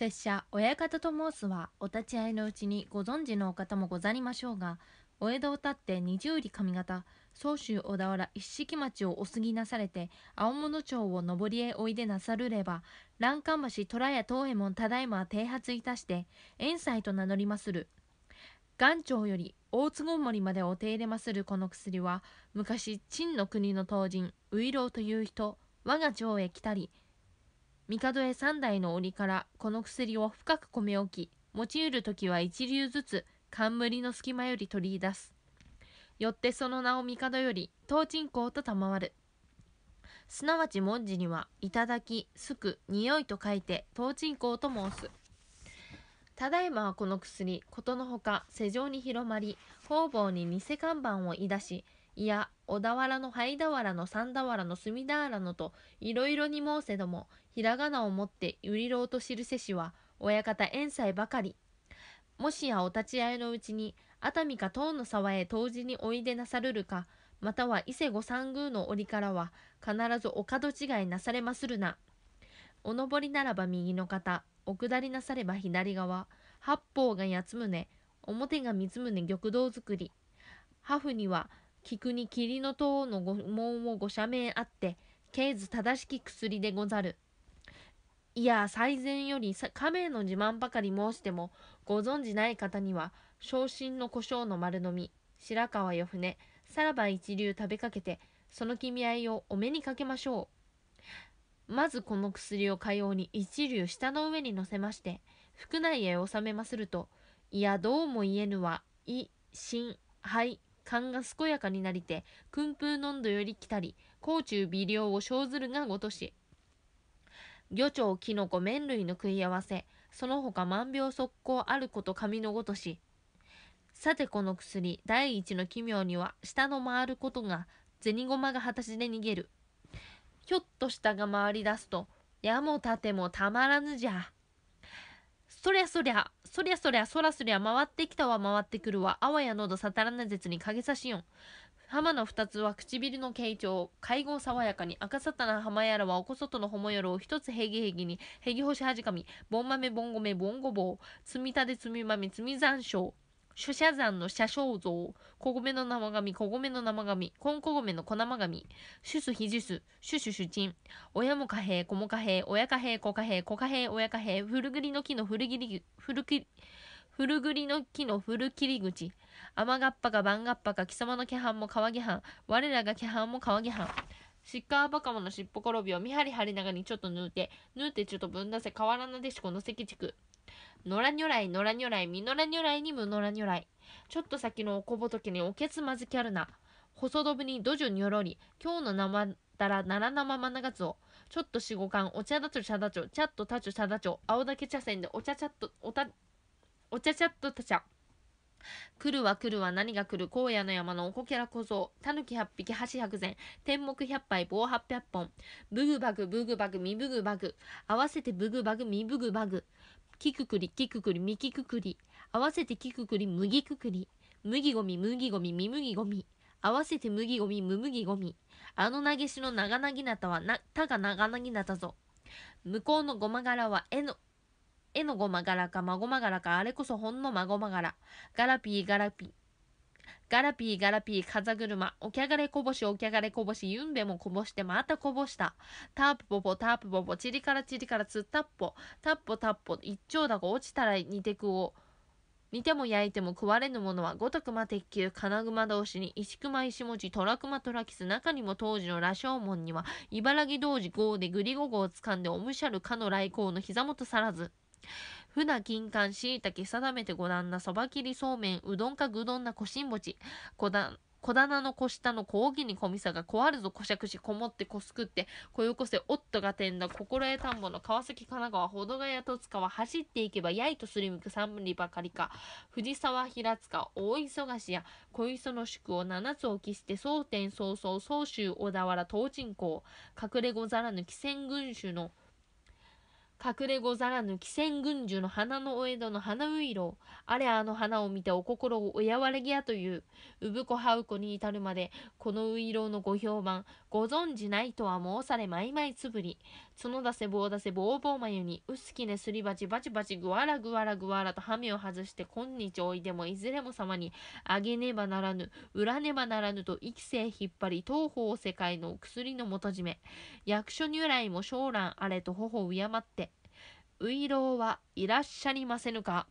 拙者親方と申すはお立ち会いのうちにご存知のお方もござりましょうがお江戸を立って二十里上方総州小田原一色町をお過ぎなされて青物町を上りへおいでなさるれば欄干橋虎屋東右衛門ただいまは停発いたして遠斎と名乗りまする元朝より大津門森までお手入れまするこの薬は昔陳の国の当人ウイロウという人我が町へ来たり帝三代の折からこの薬を深く込め置き、持ちうる時は一流ずつ冠の隙間より取り出す。よってその名を帝より東鎮公と賜る。すなわち文字には、いただき、すく、匂いと書いて、東鎮公と申す。ただいまはこの薬、ことのほか、世情に広まり、方々に偽看板をいだし、いや、小田原の灰原の三田原の隅田原のと、いろいろに申せども、ひらがなをもって、ゆりろうと知るせしは、親方遠斎ばかり。もしやお立ち会いのうちに、熱海か唐の沢へ当時においでなさるるか、または伊勢御三宮の折からは、必ずお門違いなされまするな。お上りならば右の方、お下りなされば左側、八方が八つ胸、表が三つ胸玉堂作り。ハフには、菊に霧の塔の御門をご赦名あって、経図正しき薬でござる。いや、最善より亀の自慢ばかり申しても、ご存じない方には、昇進の胡椒の丸飲み、白川よ船、さらば一流食べかけて、その君合いをお目にかけましょう。まずこの薬をかように一流下の上に乗せまして、腹内へ納めますると、いや、どうも言えぬは、い、心、肺、勘が健やかになりて、訓風のんどより来たり、甲虫微量を生ずるがごとし。魚鳥キノコ麺類の食い合わせ、その他万病速攻あること神のごとし。さてこの薬、第一の奇妙には、下の回ることが、銭まが果しで逃げる。ひょっと舌が回り出すと、矢も盾もたまらぬじゃ。そりゃそりゃ、そりゃそりゃ、そらそりゃ、回ってきたわ、回ってくるわ、あわやのどさたらな絶に影差しよん。浜の二つは唇の形状、会合爽やかに、赤さたな浜やらはおこそとのほもよろを一つへぎへぎに、へぎほしはじかみ、ぼんまめぼんごめぼんごぼう、積みたで積みまめ積み残う。諸社山の社小像、小米の生紙、小米の生紙、ン小米の小生紙、ス、シュシュシュチン、親も貨幣、子も貨幣、親貨幣、子貨幣、子貨幣、親貨幣、古栗の木の古切り、古切り、古栗の木の古切り口、甘がっぱか番がっぱか貴様の気半も川下藩、我らが気半も川下藩。シッカーバカモのしっぽ転びを見張り張りながらにちょっと縫うて、縫うてちょっとぶんだせ変わらなでしこの関地区。野良如来、野良如来、実野良如来に無野良如来。ちょっと先のおこぼとけにおけつまずきあるな。細どぶにどじょにょろり。今日の生だらならなままながつを。ちょっとしごかん、お茶だちょちゃだちょ、ちゃっとたちょちゃだちょ、青だけ茶せんでお茶ちゃっと、おた、お茶ちゃっとたちゃ。来るは来るは何が来る荒野の山のおこけら小僧たぬき8匹箸百膳天目100杯棒800本ブグバグブグバグミブグバグ合わせてブグバグミブグバグきくくり、きくくり、みきくくり。合わせてきくくり、麦くくり。麦ごみ、麦ごみ、み麦ごみ。合わせて麦ごみ、む麦ごみ。あの投げしの長なぎなたはな、たが長なぎなたぞ。向こうのごま柄は、えの、えのごま柄か、まごま柄か、あれこそほんのまごま柄。ガラピー、ガラピー。ガラピーガラピー風車、おきゃがれこぼしおきゃがれこぼし、ゆんべもこぼしてまたこぼした。タープポポタープポポ、チリからチリからつったっぽ、タッポタッポ、一丁だこ落ちたら煮てくを。煮ても焼いても食われぬものは五徳間鉄球金熊同士に石熊石トラクマトラキス中にも当時の羅生門には茨城同時号でグリゴゴをつかんでおむしゃるかの来航の膝元さらず。船金柑しいたけ定めて五段なそば切りそうめんうどんか具んなこしんぼちこだ小棚の小下の小荻に小みさがこわるぞこしゃくしこもってこすくってこよこせおっとがてんだ心得田んぼの川崎神奈川保土ヶ谷戸塚は走っていけばやいとすりむく三分里ばかりか藤沢平塚大忙しや小磯の宿を七つ置きして蒼天蒼蒼、蒼州小田原東鎮港隠れござらぬ汽船群衆の隠れござらぬ貴仙軍樹の花のお江戸の花植いろあれあの花を見てお心をおやわれぎやという産子はう子に至るまでこの植いろのご評判ご存じないとは申されまいまいつぶり角出せ棒出せぼうぼうに薄きねすり鉢バチバチぐわらぐわらぐわらとはめを外して今日おいでもいずれも様にあげねばならぬ売らねばならぬとき世引っ張り東方世界の薬の元締め役所如来も将来あれと頬を敬ってういろうはいらっしゃりませぬか